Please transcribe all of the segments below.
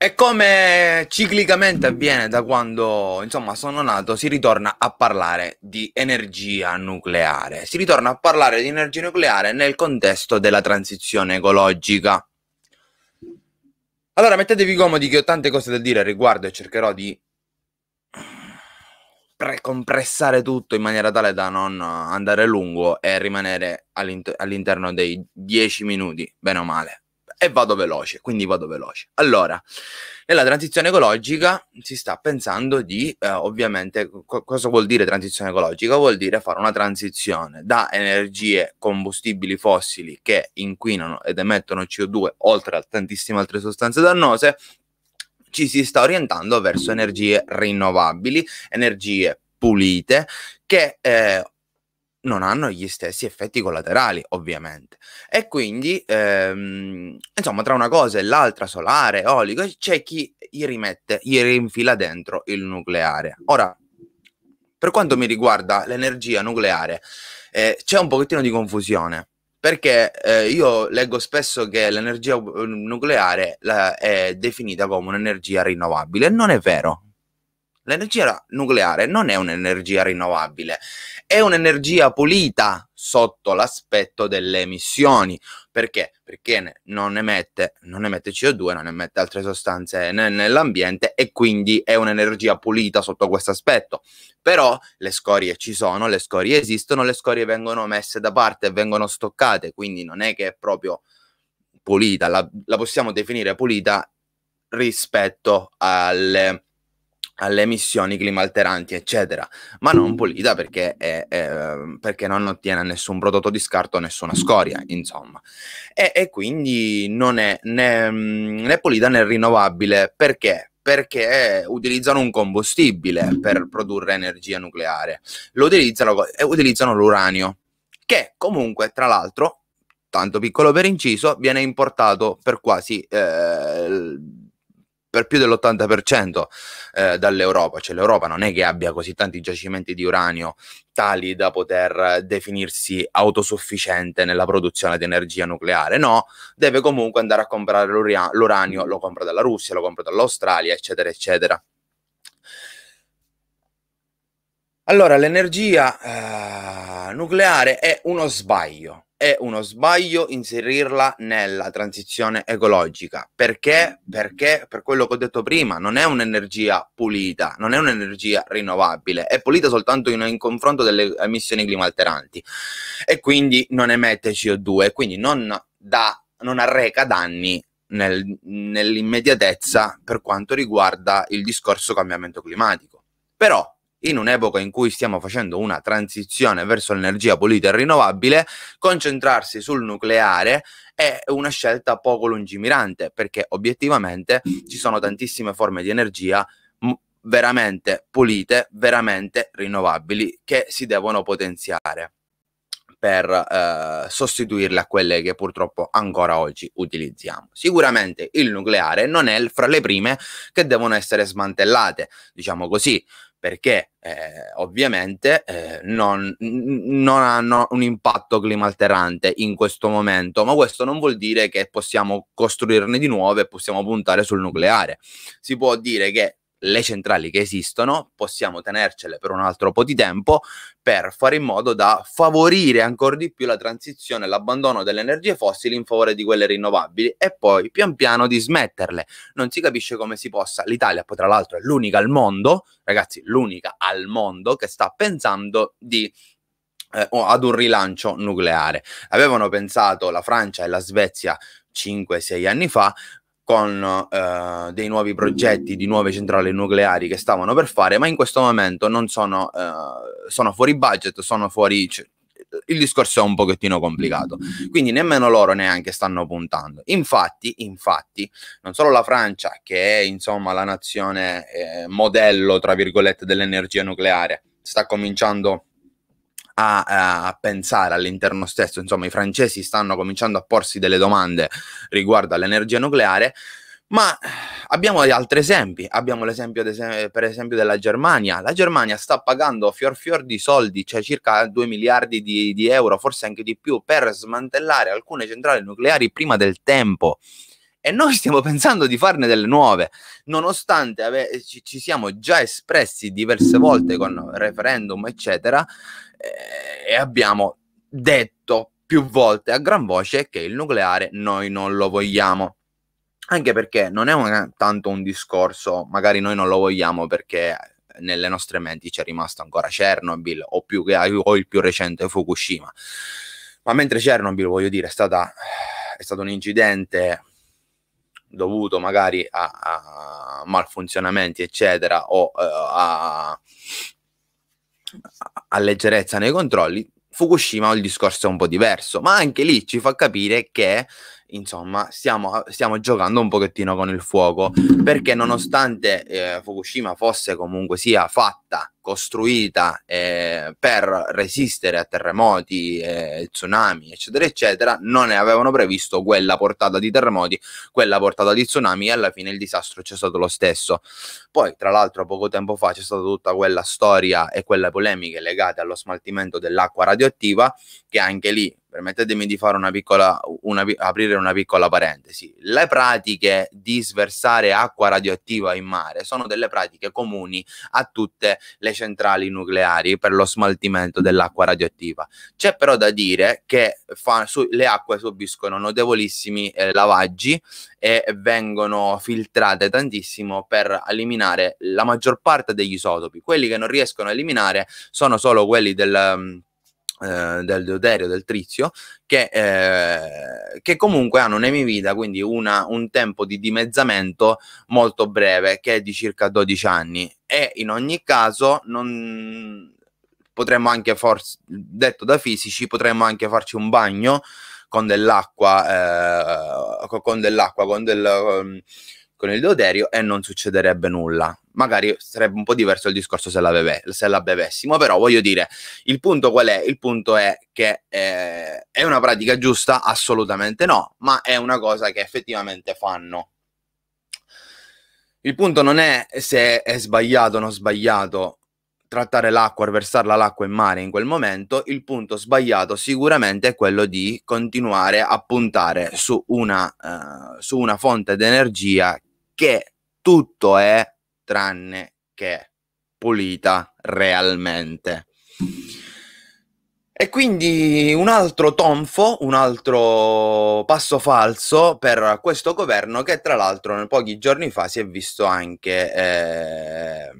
E come ciclicamente avviene da quando, insomma, sono nato, si ritorna a parlare di energia nucleare. Si ritorna a parlare di energia nucleare nel contesto della transizione ecologica. Allora, mettetevi comodi che ho tante cose da dire al riguardo e cercherò di precompressare tutto in maniera tale da non andare lungo e rimanere all'inter- all'interno dei 10 minuti, bene o male e vado veloce, quindi vado veloce. Allora, nella transizione ecologica si sta pensando di, eh, ovviamente, co- cosa vuol dire transizione ecologica? Vuol dire fare una transizione da energie combustibili fossili che inquinano ed emettono CO2, oltre a tantissime altre sostanze dannose, ci si sta orientando verso energie rinnovabili, energie pulite, che eh, non hanno gli stessi effetti collaterali, ovviamente. E quindi, ehm, insomma, tra una cosa e l'altra, solare, eolico, c'è chi gli rimette, gli rinfila dentro il nucleare. Ora, per quanto mi riguarda l'energia nucleare, eh, c'è un pochettino di confusione. Perché eh, io leggo spesso che l'energia eh, nucleare la, è definita come un'energia rinnovabile. Non è vero. L'energia nucleare non è un'energia rinnovabile è un'energia pulita sotto l'aspetto delle emissioni. Perché? Perché non emette, non emette CO2, non emette altre sostanze nell'ambiente e quindi è un'energia pulita sotto questo aspetto. Però le scorie ci sono, le scorie esistono, le scorie vengono messe da parte, vengono stoccate, quindi non è che è proprio pulita, la, la possiamo definire pulita rispetto alle alle emissioni climalteranti, eccetera, ma non pulita perché, è, è, perché non ottiene nessun prodotto di scarto, nessuna scoria, insomma. E, e quindi non è né, né, pulita né rinnovabile perché? Perché utilizzano un combustibile per produrre energia nucleare, lo utilizzano, eh, utilizzano l'uranio, che comunque, tra l'altro, tanto piccolo per inciso, viene importato per quasi eh, per più dell'80% eh, dall'Europa, cioè l'Europa non è che abbia così tanti giacimenti di uranio tali da poter definirsi autosufficiente nella produzione di energia nucleare, no, deve comunque andare a comprare l'uranio, lo compra dalla Russia, lo compra dall'Australia, eccetera, eccetera. Allora, l'energia eh, nucleare è uno sbaglio, è uno sbaglio inserirla nella transizione ecologica. Perché? Mm. Perché per quello che ho detto prima, non è un'energia pulita, non è un'energia rinnovabile, è pulita soltanto in, in confronto delle emissioni climalteranti e quindi non emette CO2, quindi non, da, non arreca danni nel, nell'immediatezza per quanto riguarda il discorso cambiamento climatico. Però in un'epoca in cui stiamo facendo una transizione verso l'energia pulita e rinnovabile, concentrarsi sul nucleare è una scelta poco lungimirante, perché obiettivamente ci sono tantissime forme di energia veramente pulite, veramente rinnovabili, che si devono potenziare per eh, sostituirle a quelle che purtroppo ancora oggi utilizziamo. Sicuramente il nucleare non è fra le prime che devono essere smantellate, diciamo così, perché eh, ovviamente eh, non, non, hanno un impatto climalterante in questo momento, ma questo non vuol dire che possiamo costruirne di nuove e possiamo puntare sul nucleare. Si può dire che le centrali che esistono, possiamo tenercele per un altro po' di tempo per fare in modo da favorire ancora di più la transizione e l'abbandono delle energie fossili in favore di quelle rinnovabili e poi pian piano di smetterle. Non si capisce come si possa. L'Italia, poi tra l'altro, è l'unica al mondo, ragazzi, l'unica al mondo che sta pensando di eh, ad un rilancio nucleare. Avevano pensato la Francia e la Svezia 5-6 anni fa, con eh, dei nuovi progetti di nuove centrali nucleari che stavano per fare, ma in questo momento non sono, eh, sono fuori budget, sono fuori... Cioè, il discorso è un pochettino complicato, quindi nemmeno loro neanche stanno puntando. Infatti, infatti, non solo la Francia, che è insomma la nazione eh, modello, tra virgolette, dell'energia nucleare, sta cominciando a a, a pensare all'interno stesso, insomma i francesi stanno cominciando a porsi delle domande riguardo all'energia nucleare, ma abbiamo altri esempi, abbiamo l'esempio esempio, per esempio della Germania, la Germania sta pagando fior fior di soldi, cioè circa 2 miliardi di, di euro, forse anche di più, per smantellare alcune centrali nucleari prima del tempo e noi stiamo pensando di farne delle nuove, nonostante ave- ci, ci, siamo già espressi diverse volte con referendum, eccetera, eh, e abbiamo detto più volte a gran voce che il nucleare noi non lo vogliamo. Anche perché non è un, tanto un discorso, magari noi non lo vogliamo perché nelle nostre menti c'è rimasto ancora Chernobyl o, più o il più recente Fukushima. Ma mentre Chernobyl, voglio dire, è, stata, è stato un incidente dovuto magari a, a malfunzionamenti, eccetera, o eh, a, a leggerezza nei controlli, Fukushima il discorso è un po' diverso, ma anche lì ci fa capire che insomma, stiamo, stiamo, giocando un pochettino con il fuoco, perché nonostante eh, Fukushima fosse comunque sia fatta, costruita eh, per resistere a terremoti, eh, tsunami, eccetera, eccetera, non ne avevano previsto quella portata di terremoti, quella portata di tsunami e alla fine il disastro c'è stato lo stesso. Poi, tra l'altro, poco tempo fa c'è stata tutta quella storia e quelle polemiche legate allo smaltimento dell'acqua radioattiva, che anche lì permettetemi di fare una piccola, una, aprire una piccola parentesi, le pratiche di sversare acqua radioattiva in mare sono delle pratiche comuni a tutte le centrali nucleari per lo smaltimento dell'acqua radioattiva. C'è però da dire che fa, su, le acque subiscono notevolissimi eh, lavaggi e vengono filtrate tantissimo per eliminare la maggior parte degli isotopi. Quelli che non riescono a eliminare sono solo quelli del eh, del deuterio, del trizio, che, eh, che comunque hanno un'emivida, quindi una, un tempo di dimezzamento molto breve, che è di circa 12 anni. E in ogni caso, non, potremmo anche, forse, detto da fisici, potremmo anche farci un bagno con dell'acqua, eh, con dell'acqua, con del ehm, con il deuterio e non succederebbe nulla. Magari sarebbe un po' diverso il discorso se la, beve, se la bevessimo, però voglio dire, il punto qual è? Il punto è che eh, è una pratica giusta? Assolutamente no, ma è una cosa che effettivamente fanno. Il punto non è se è sbagliato o non sbagliato trattare l'acqua, versarla l'acqua in mare in quel momento, il punto sbagliato sicuramente è quello di continuare a puntare su una, eh, su una fonte d'energia che tutto è tranne che pulita realmente. E quindi un altro tonfo, un altro passo falso per questo governo che tra l'altro pochi giorni fa si è visto anche eh,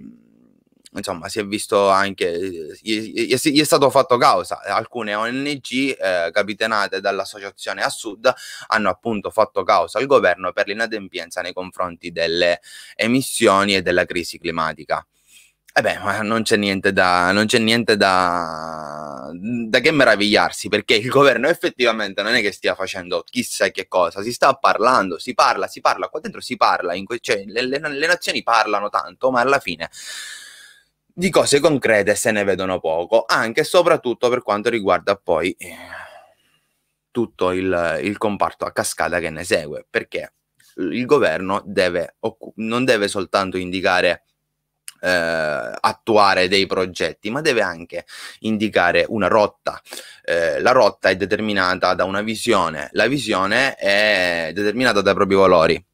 insomma, si è visto anche, gli, è stato fatto causa. Alcune ONG eh, capitanate dall'associazione a sud hanno appunto fatto causa al governo per l'inadempienza nei confronti delle emissioni e della crisi climatica. E beh, ma non c'è niente, da, non c'è niente da, da che meravigliarsi, perché il governo effettivamente non è che stia facendo chissà che cosa, si sta parlando, si parla, si parla, qua dentro si parla, que- cioè, le, le, le nazioni parlano tanto, ma alla fine di cose concrete se ne vedono poco, anche e soprattutto per quanto riguarda poi eh, tutto il, il, comparto a cascata che ne segue, perché il governo deve, non deve soltanto indicare eh, attuare dei progetti, ma deve anche indicare una rotta. Eh, la rotta è determinata da una visione, la visione è determinata dai propri valori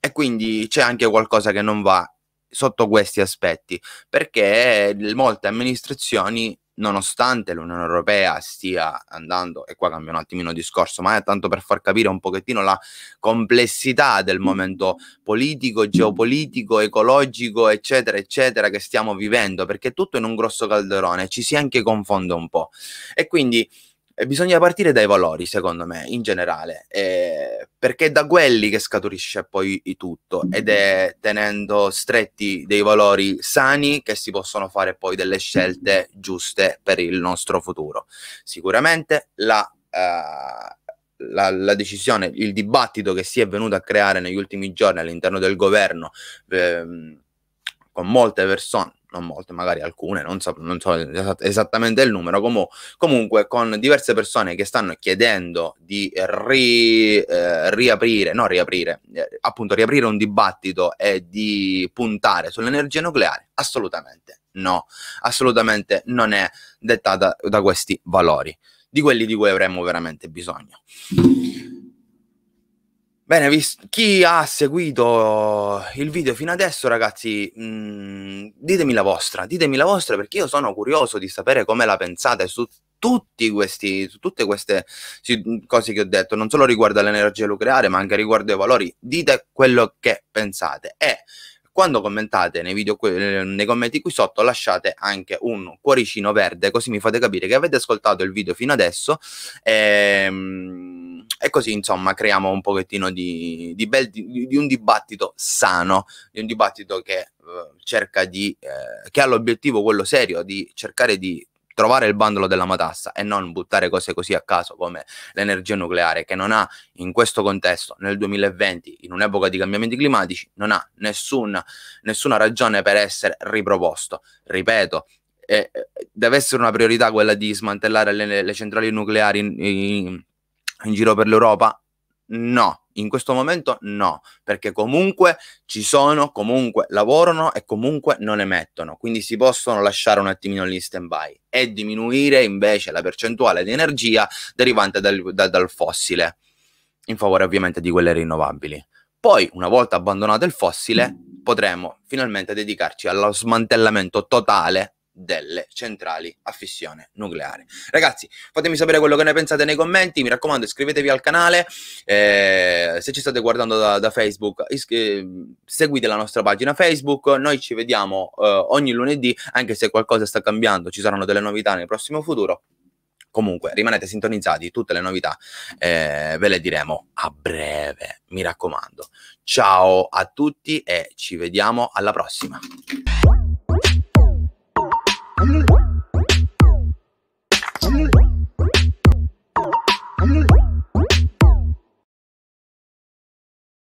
e quindi c'è anche qualcosa che non va sotto questi aspetti, perché eh, molte amministrazioni nonostante l'Unione Europea stia andando, e qua cambia un attimino discorso, ma è eh, tanto per far capire un pochettino la complessità del momento politico, geopolitico, ecologico, eccetera, eccetera, che stiamo vivendo, perché tutto in un grosso calderone, ci si anche confonde un po'. E quindi eh, bisogna partire dai valori, secondo me, in generale, eh, perché è da quelli che scaturisce poi tutto ed è tenendo stretti dei valori sani che si possono fare poi delle scelte giuste per il nostro futuro. Sicuramente la... Eh, la, la, decisione, il dibattito che si è venuto a creare negli ultimi giorni all'interno del governo, ehm, con molte persone, non molte, magari alcune, non so, non so esattamente il numero, com- comunque con diverse persone che stanno chiedendo di ri- eh, riaprire, no riaprire, eh, appunto riaprire un dibattito e di puntare sull'energia nucleare, assolutamente no, assolutamente non è dettata da questi valori, di quelli di cui avremmo veramente bisogno. Bene, chi ha seguito il video fino adesso, ragazzi, mhmm, ditemi la vostra, ditemi la vostra perché io sono curioso di sapere come la pensate su tutti questi, su tutte queste cose che ho detto, non solo riguardo all'energia nucleare, ma anche riguardo ai valori. Dite quello che pensate e quando commentate nei, video, nei commenti qui sotto lasciate anche un cuoricino verde, così mi fate capire che avete ascoltato il video fino adesso. Ehm e così insomma creiamo un pochettino di, di, bel, di, di un dibattito sano, di un dibattito che uh, cerca di, eh, che ha l'obiettivo quello serio di cercare di trovare il bandolo della matassa e non buttare cose così a caso come l'energia nucleare che non ha in questo contesto nel 2020 in un'epoca di cambiamenti climatici non ha nessuna, nessuna ragione per essere riproposto ripeto eh, deve essere una priorità quella di smantellare le, le centrali nucleari in, in in giro per l'Europa? No, in questo momento no, perché comunque ci sono, comunque lavorano e comunque non emettono, quindi si possono lasciare un attimino lì in stand by e diminuire invece la percentuale di energia derivante dal, da, dal fossile, in favore ovviamente di quelle rinnovabili. Poi, una volta abbandonato il fossile, potremo finalmente dedicarci allo smantellamento totale delle centrali a fissione nucleare. Ragazzi, fatemi sapere quello che ne pensate nei commenti, mi raccomando iscrivetevi al canale, eh, se ci state guardando da, da Facebook iscri- eh, seguite la nostra pagina Facebook, noi ci vediamo eh, ogni lunedì, anche se qualcosa sta cambiando, ci saranno delle novità nel prossimo futuro. Comunque rimanete sintonizzati, tutte le novità eh, ve le diremo a breve, mi raccomando. Ciao a tutti e ci vediamo alla prossima.